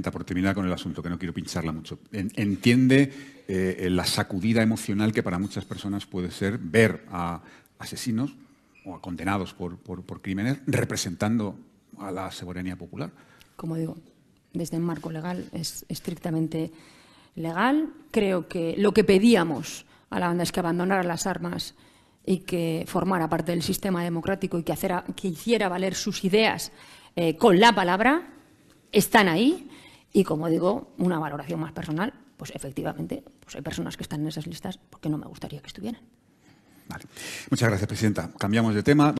por terminar con el asunto, que no quiero pincharla mucho. entiende eh, la sacudida emocional que para muchas personas puede ser ver a asesinos o a condenados por, crímenes representando a la soberanía popular. Como digo, desde el marco legal es estrictamente legal. Creo que lo que pedíamos a la banda es que abandonara las armas y que formara parte del sistema democrático y que, hiciera valer sus ideas eh, con la palabra, están ahí. Y como digo, una valoración más personal, pues efectivamente, pues hay personas que están en esas listas porque no me gustaría que estuvieran. Muchas gracias, Presidenta. Cambiamos de tema.